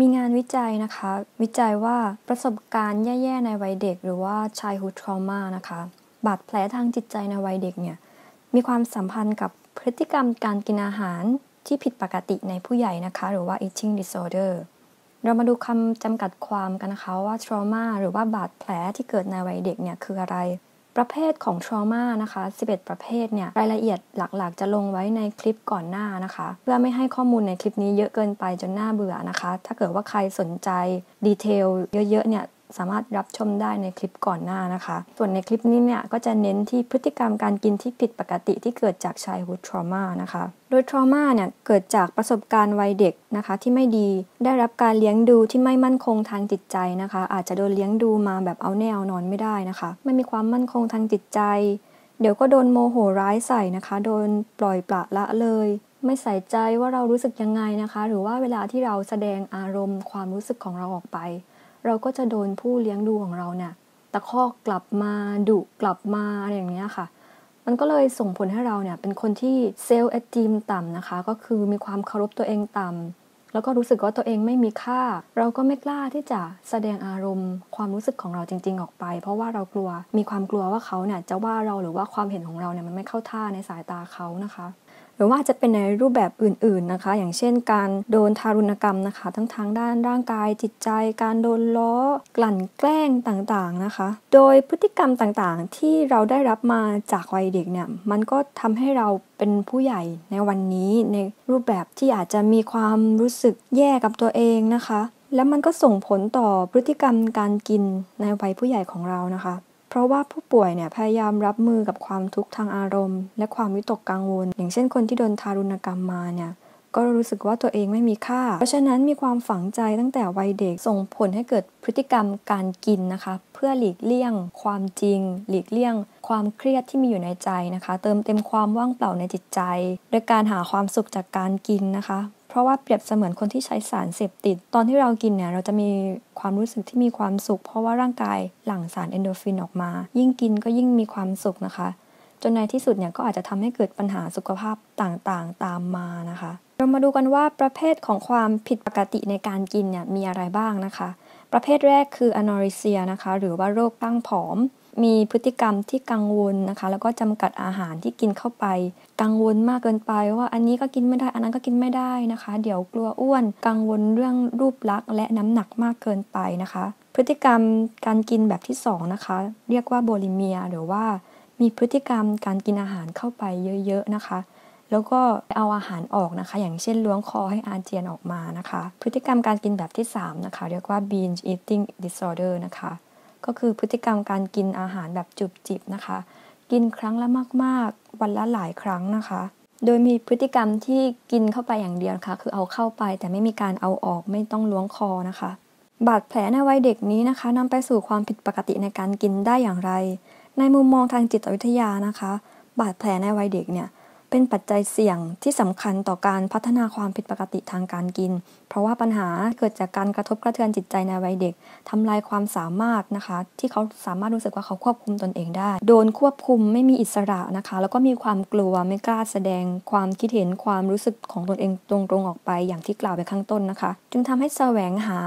มีงานวิจัยนะคะวิจัยว่าประสบการณ์แย่ๆในวัยเด็กหรือว่า childhood trauma นะคะบาดแผลทางจิตใจในวัยเด็กเนี่ยมีความสัมพันธ์กับพฤติกรรมการกินอาหารที่ผิดปกติในผู้ใหญ่นะคะหรือว่า eating disorder เรามาดูคำจำกัดความกันนะคะว่า trauma หรือว่าบาดแผลที่เกิดในวัยเด็กเนี่ยคืออะไรประเภทของ trauma นะคะ11 ประเภทเนี่ยรายละเอียดหลัก ๆ จะลงไว้ในคลิปก่อนหน้านะคะ เพื่อไม่ให้ข้อมูลในคลิปนี้เยอะเกินไปจนน่าเบื่อนะคะ ถ้าเกิดว่าใครสนใจดีเทลเยอะๆเนี่ยสามารถรับชมได้ในคลิปก่อนหน้านะคะ ส่วนในคลิปนี้เนี่ยก็จะเน้นที่พฤติกรรมการกินที่ผิดปกติที่เกิดจากชายฮุดทรมานะคะ โดยทรมาเนี่ยเกิดจากประสบการณ์วัยเด็กนะคะ ที่ไม่ดี ได้รับการเลี้ยงดูที่ไม่มั่นคงทางจิตใจนะคะ อาจจะโดนเลี้ยงดูมาแบบเอาแนวนอนไม่ได้นะคะ ไม่มีความมั่นคงทางจิตใจ เดี๋ยวก็โดนโมโหร้ายใส่นะคะ โดนปล่อยปละละเลย ไม่ใส่ใจว่าเรารู้สึกยังไงนะคะ หรือว่าเวลาที่เราแสดงอารมณ์ความรู้สึกของเราออกไปเราก็จะโดนผู้เลี้ยงดูของเราเนี่ยตะคอกกลับมาดุกลับมาอะไรอย่างเงี้ยค่ะมันก็เลยส่งผลให้เราเนี่ยเป็นคนที่เซลล์เอติมต่ำนะคะ ก็คือมีความเคารพตัวเองต่ำแล้วก็รู้สึกว่าตัวเองไม่มีค่า เราก็ไม่กล้าที่จะแสดงอารมณ์ ความรู้สึกของเราจริง ๆออกไป เพราะว่าเรากลัวมีความกลัวว่าเขาเนี่ยจะว่าเราหรือว่าความเห็นของเราเนี่ยมันไม่เข้าท่าในสายตาเขานะคะหรือว่าจะเป็นในรูปแบบอื่น ๆ นะคะ อย่างเช่น การโดนทารุณกรรมนะคะ ทั้งทางด้านร่างกายจิตใจ การโดนล้อ กลั่นแกล้งต่างๆ นะคะ โดยพฤติกรรมต่างๆ ที่เราได้รับมาจากวัยเด็กเนี่ย มันก็ทำให้เราเป็นผู้ใหญ่ในวันนี้ในรูปแบบที่อาจจะมีความรู้สึกแย่กับตัวเองนะคะ และมันก็ส่งผลต่อพฤติกรรมการกินในวัยผู้ใหญ่ของเรานะคะเพราะว่าผู้ป่วยเนี่ยพยายามรับมือกับความทุกข์ทางอารมณ์ และความวิตกกังวลอย่างเช่นคนที่โดนทารุณกรรมมาเนี่ยก็รู้สึกว่าตัวเองไม่มีค่า เพราะฉะนั้นมีความฝังใจตั้งแต่วัยเด็กส่งผลให้เกิดพฤติกรรมการกินนะคะ เพื่อหลีกเลี่ยง ความจริง หลีกเลี่ยง ความเครียดที่มีอยู่ในใจนะคะ เติมเต็มความว่างเปล่าในจิตใจโดยการหาความสุขจากการกินนะคะเพราะว่าเปรียบเสมือนคนที่ใช้สารเสพติด ตอนที่เรากินเนี่ยเราจะมีความรู้สึกที่มีความสุข เพราะว่าร่างกายหลั่งสารเอนโดฟินออกมา ยิ่งกินก็ยิ่งมีความสุขนะคะ จนในที่สุดเนี่ยก็อาจจะทำให้เกิดปัญหาสุขภาพต่างๆ ตามมานะคะ เรามาดูกันว่าประเภทของความผิดปกติในการกินเนี่ยมีอะไรบ้างนะคะ ประเภทแรกคืออนอริเซียนะคะ หรือว่าโรคตั้งผอมมีพฤติกรรมที่กังวลนะคะ แล้วก็จำกัดอาหารที่กินเข้าไป กังวลมากเกินไป ว่าอันนี้ก็กินไม่ได้ อันนั้นก็กินไม่ได้นะคะ เดี๋ยวกลัวอ้วน กังวลเรื่องรูปลักษณ์และน้ำหนักมากเกินไปนะคะ พฤติกรรมการกินแบบที่2นะคะเรียกว่าโบลิเมีย หรือว่า มีพฤติกรรมการกินอาหารเข้าไปเยอะๆนะคะ แล้วก็เอาอาหารออกนะคะ อย่างเช่นล้วงคอให้อาเจียนออกมานะคะ พฤติกรรมการกินแบบที่ 3 นะคะ เรียกว่า binge eating disorder นะคะก็คือพฤติกรรมการกินอาหารแบบจุบจิบนะคะ กินครั้งละมาก ๆ วันละหลายครั้งนะคะ โดยมีพฤติกรรมที่กินเข้าไปอย่างเดียวะคะคือเอาเข้าไปแต่ไม่มีการเอาออกไม่ต้องล้วงคอนะคะบาดแผลในวัยเด็กนี้นะคะนำไปสู่ความผิดปกติในการกินได้อย่างไร ในมุมมองทางจิตวิทยานะคะบาดแผลในวัยเด็กเนี่ยเป็นปัจจัยเสี่ยงที่สำคัญต่อการพัฒนาความผิดปกติทางการกิน เพราะว่าปัญหาเกิดจากการกระทบกระเทือนจิตใจในวัยเด็ก ทำลายความสามารถนะคะ ที่เขาสามารถรู้สึกว่าเขาควบคุมตนเองได้ โดนควบคุมไม่มีอิสระนะคะ แล้วก็มีความกลัวไม่กล้าแสดงความคิดเห็นความรู้สึกของตนเองตรงๆ ออกไปอย่างที่กล่าวไปข้างต้นนะคะ จึงทำให้แสวงหา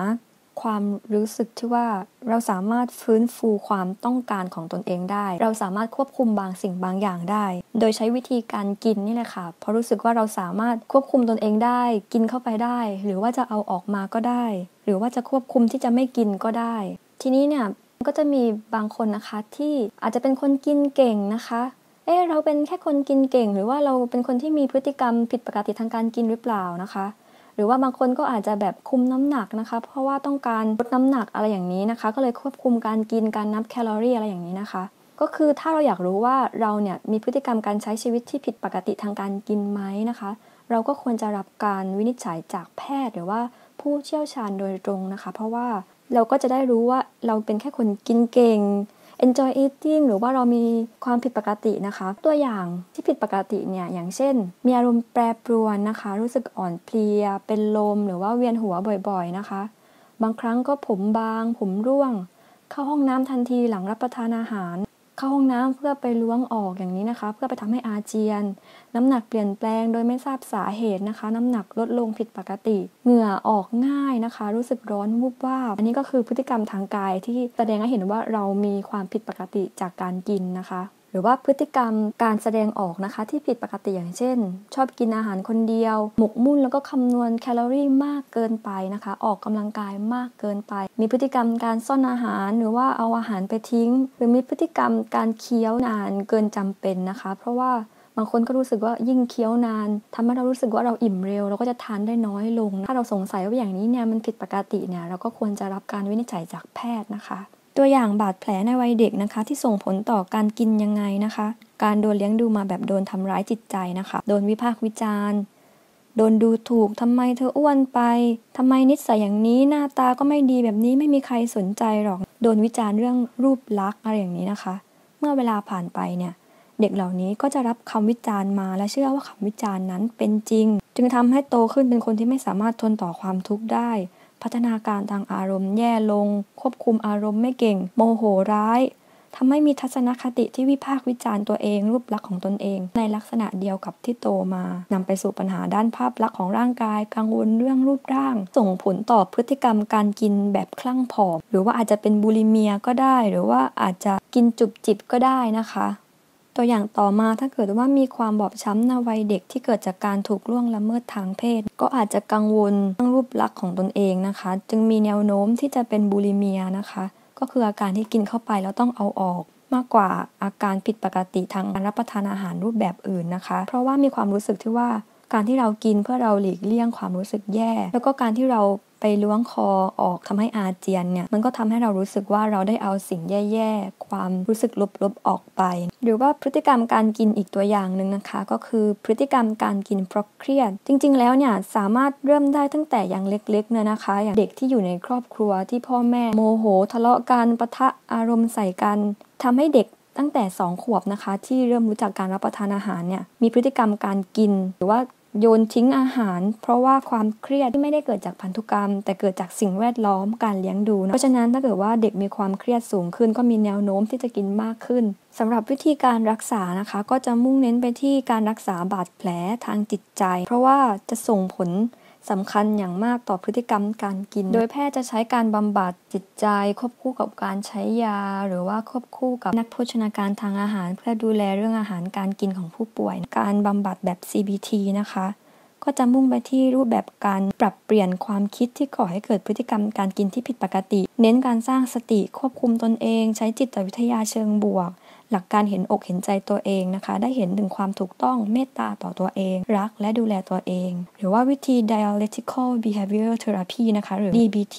ความรู้สึกที่ว่าเราสามารถฟื้นฟูความต้องการของตนเองได้ เราสามารถควบคุมบางสิ่งบางอย่างได้ โดยใช้วิธีการกินนี่แหละค่ะเพราะรู้สึกว่าเราสามารถควบคุมตนเองได้ กินเข้าไปได้ หรือว่าจะเอาออกมาก็ได้ หรือว่าจะควบคุมที่จะไม่กินก็ได้ ทีนี้เนี่ยก็จะมีบางคนนะคะที่อาจจะเป็นคนกินเก่งนะคะ เออเราเป็นแค่คนกินเก่ง หรือว่าเราเป็นคนที่มีพฤติกรรมผิดปกติทางการกินหรือเปล่านะคะหรือว่าบางคนก็อาจจะแบบคุมน้ำหนักนะคะ เพราะว่าต้องการลดน้ำหนักอะไรอย่างนี้นะคะ ก็เลยควบคุมการกินการนับแคลอรี่อะไรอย่างนี้นะคะ ก็คือถ้าเราอยากรู้ว่าเราเนี่ยมีพฤติกรรมการใช้ชีวิตที่ผิดปกติทางการกินไหมนะคะ เราก็ควรจะรับการวินิจฉัยจากแพทย์หรือว่าผู้เชี่ยวชาญโดยตรงนะคะ เพราะว่าเราก็จะได้รู้ว่าเราเป็นแค่คนกินเก่ง enjoy eating หรือว่าเรามีความผิดปกตินะคะ ตัวอย่างที่ผิดปกติเนี่ยอย่างเช่น มีอารมณ์แปรปรวนนะคะ รู้สึกอ่อนเพลีย เป็นลมหรือว่าเวียนหัวบ่อยๆนะคะ บางครั้งก็ผมบาง ผมร่วง เข้าห้องน้ำทันทีหลังรับประทานอาหารเข้าห้องน้ำเพื่อไปล้วงออกอย่างนี้นะคะ เพื่อไปทำให้อาเจียน น้ำหนักเปลี่ยนแปลงโดยไม่ทราบสาเหตุนะคะ น้ำหนักลดลงผิดปกติ เหงื่อออกง่ายนะคะ รู้สึกร้อนวูบวาบอันนี้ก็คือพฤติกรรมทางกายที่แสดงให้เห็นว่าเรามีความผิดปกติจากการกินนะคะรือว่าพฤติกรรมการแสดงออกนะคะ ที่ผิดปกติอย่างเช่น ชอบกินอาหารคนเดียว หมกมุ่นแล้วก็คำนวณแคลอรี่มากเกินไปนะคะ ออกกำลังกายมากเกินไป มีพฤติกรรมการซ่อนอาหาร หรือว่าเอาอาหารไปทิ้งหรือมีพฤติกรรมการเคี้ยวนานเกินจำเป็นนะคะ เพราะว่าบางคนก็รู้สึกว่ายิ่งเคี้ยวนาน ทำให้เรารู้สึกว่าเราอิ่มเร็วเราก็จะทานได้น้อยลง ถ้าเราสงสัยว่าอย่างนี้เนี่ยมันผิดปกติเนี่ยเราก็ควรจะรับการวินิจฉัยจากแพทย์นะคะตัวอย่างบาดแผลในวัยเด็กนะคะ ที่ส่งผลต่อการกินยังไงนะคะ การโดนเลี้ยงดูมาแบบโดนทำร้ายจิตใจนะคะ โดนวิพากษ์วิจารณ์โดนดูถูกทำไมเธออ้วนไปทำไมนิสัยอย่างนี้หน้าตาก็ไม่ดีแบบนี้ไม่มีใครสนใจหรอก โดนวิจารณ์เรื่องรูปลักษณ์อะไรอย่างนี้นะคะ เมื่อเวลาผ่านไปเนี่ยเด็กเหล่านี้ก็จะรับคำวิจารณ์มา และเชื่อว่าคำวิจารณ์นั้นเป็นจริง จึงทำให้โตขึ้นเป็นคนที่ไม่สามารถทนต่อความทุกข์ได้พัฒนาการทางอารมณ์แย่ลง ควบคุมอารมณ์ไม่เก่ง โมโหร้ายทำให้มีทัศนคติที่วิพากษ์วิจารณ์ตัวเอง รูปลักษณ์ของตนเอง ในลักษณะเดียวกับที่โตมานำไปสู่ปัญหาด้านภาพลักษณ์ของร่างกาย กังวลเรื่องรูปร่าง ส่งผลต่อพฤติกรรมการกินแบบคลั่งผอม หรือว่าอาจจะเป็นบูลิเมียก็ได้ หรือว่าอาจจะกินจุบจิบก็ได้นะคะตัวอย่างต่อมาถ้าเกิดว่ามีความบอบช้ำในวัยเด็กที่เกิดจากการถูกล่วงละเมิดทางเพศ ก็อาจจะกังวลเรื่องรูปลักษณ์ของตนเองนะคะ จึงมีแนวโน้มที่จะเป็นบูลิเมียนะคะ ก็คืออาการที่กินเข้าไปแล้วต้องเอาออก มากกว่าอาการผิดปกติทางการรับประทานอาหารรูปแบบอื่นนะคะ เพราะว่ามีความรู้สึกที่ว่า การที่เรากินเพื่อเราหลีกเลี่ยงความรู้สึกแย่แล้วก็การที่เราไปล้วงคอออกทำให้อาเจียนเนี่ยมันก็ทำให้เรารู้สึกว่าเราได้เอาสิ่งแย่ ๆ ความรู้สึกลบๆออกไป หรือว่าพฤติกรรมการกินอีกตัวอย่างหนึ่งนะคะ ก็คือพฤติกรรมการกินเพราะเครียดจริง ๆแล้วเนี่ยสามารถเริ่มได้ตั้งแต่อย่างเล็กๆเนี่ยนะคะอย่างเด็กที่อยู่ในครอบครัวที่พ่อแม่โมโห ทะเลาะกันปะทะ อารมณ์ใส่กัน ทำให้เด็กตั้งแต่2ขวบนะคะที่เริ่มรู้จักการรับประทานอาหารเนี่ยมีพฤติกรรมการกินหรือว่าโยนทิ้งอาหาร เพราะว่าความเครียดที่ไม่ได้เกิดจากพันธุกรรม แต่เกิดจากสิ่งแวดล้อมการเลี้ยงดูนะเพราะฉะนั้นถ้าเกิดว่าเด็กมีความเครียดสูงขึ้นก็มีแนวโน้มที่จะกินมากขึ้นสำหรับวิธีการรักษานะคะ ก็จะมุ่งเน้นไปที่การรักษาบาดแผลทางจิตใจ เพราะว่าจะส่งผลสำคัญอย่างมากต่อพฤติกรรมการกิน โดยแพทย์จะใช้การบำบัดจิตใจ ควบคู่กับการใช้ยา หรือว่าควบคู่กับนักโภชนาการทางอาหาร เพื่อดูแลเรื่องอาหารการกินของผู้ป่วย การบำบัดแบบ CBT นะคะ ก็จะมุ่งไปที่รูปแบบการปรับเปลี่ยนความคิดที่ก่อให้เกิดพฤติกรรมการกินที่ผิดปกติ เน้นการสร้างสติควบคุมตนเอง ใช้จิตวิทยาเชิงบวกหลักการเห็นอกเห็นใจตัวเองนะคะ ได้เห็นถึงความถูกต้องเมตตาต่อตัวเอง รักและดูแลตัวเอง หรือว่าวิธี dialectical behavior therapy นะคะหรือ DBT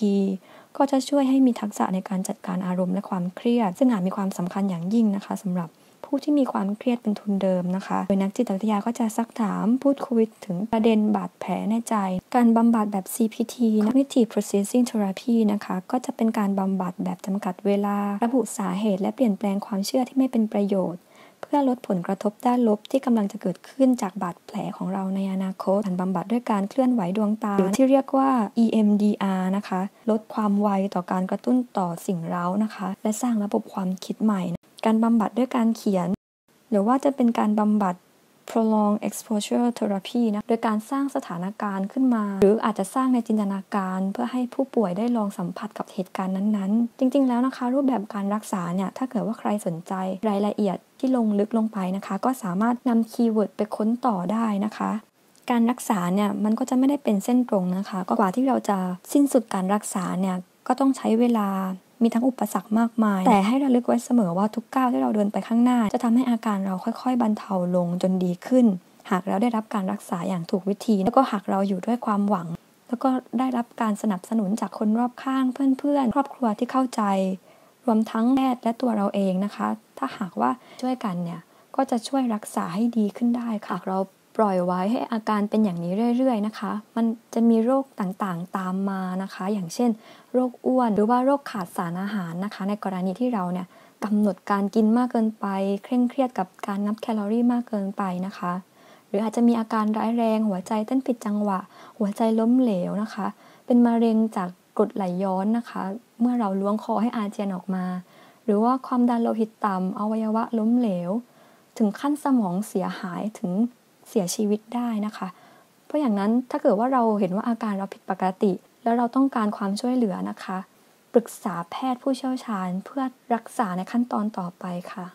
ก็จะช่วยให้มีทักษะในการจัดการอารมณ์และความเครียด ซึ่งอาจมีความสำคัญอย่างยิ่งนะคะสำหรับผู้ที่มีความเครียดเป็นทุนเดิมนะคะ โดยนักจิตวิทยาก็จะซักถามพูดคุยถึงประเด็นบาดแผลในใจ การบำบัดแบบ CPT Cognitive Processing Therapy นะคะก็จะเป็นการบำบัดแบบจำกัดเวลา ระบุสาเหตุ และเปลี่ยนแปลงความเชื่อที่ไม่เป็นประโยชน์ เพื่อลดผลกระทบด้านลบที่กำลังจะเกิดขึ้นจากบาดแผลของเราในอนาคตการบำบัดด้วยการเคลื่อนไหวดวงตาที่เรียกว่า EMDR นะคะลดความไวต่อการกระตุ้นต่อสิ่งเร้านะคะและสร้างระบบความคิดใหม่การบำบัดด้วยการเขียน หรือว่าจะเป็นการบำบัด prolong exposure therapy นะ โดยการสร้างสถานการณ์ขึ้นมา หรืออาจจะสร้างในจินตนาการ เพื่อให้ผู้ป่วยได้ลองสัมผัสกับเหตุการณ์นั้นๆ จริง ๆ แล้วนะคะ รูปแบบการรักษาเนี่ย ถ้าเกิดว่าใครสนใจรายละเอียดที่ลงลึกลงไปนะคะ ก็สามารถนำคีย์เวิร์ดไปค้นต่อได้นะคะ การรักษาเนี่ยมันก็จะไม่ได้เป็นเส้นตรงนะคะก็กว่าที่เราจะสิ้นสุดการรักษาเนี่ยก็ต้องใช้เวลามีทั้งอุปสรรคมากมายแต่ให้ระลึกไว้เสมอว่าทุกก้าวที่เราเดินไปข้างหน้า จะทำให้อาการเราค่อยๆบรรเทาลงจนดีขึ้น หากเราได้รับการรักษาอย่างถูกวิธีแล้วก็หากเราอยู่ด้วยความหวัง แล้วก็ได้รับการสนับสนุนจากคนรอบข้างเพื่อนๆ ครอบครัวที่เข้าใจ รวมทั้งแพทย์และตัวเราเองนะคะ ถ้าหากว่าช่วยกันเนี่ยก็จะช่วยรักษาให้ดีขึ้นได้ค่ะเราปล่อยไว้ให้อาการเป็นอย่างนี้เรื่อยๆนะคะ มันจะมีโรคต่างๆตามมานะคะ อย่างเช่น โรคอ้วนหรือว่าโรคขาดสารอาหารนะคะ ในกรณีที่เราเนี่ยกำหนดการกินมากเกินไป เคร่งเครียดกับการนับแคลอรี่มากเกินไปนะคะ หรืออาจจะมีอาการร้ายแรงหัวใจเต้นผิดจังหวะ หัวใจล้มเหลวนะคะ เป็นมะเร็งจากกรดไหลย้อนนะคะ เมื่อเราล้วงคอให้อาเจียนออกมา หรือว่าความดันโลหิตต่ำอวัยวะล้มเหลว ถึงขั้นสมองเสียหายถึงเสียชีวิตได้นะคะ เพราะอย่างนั้นถ้าเกิดว่าเราเห็นว่าอาการเราผิดปกติ แล้วเราต้องการความช่วยเหลือนะคะ ปรึกษาแพทย์ผู้เชี่ยวชาญเพื่อรักษาในขั้นตอนต่อไปค่ะ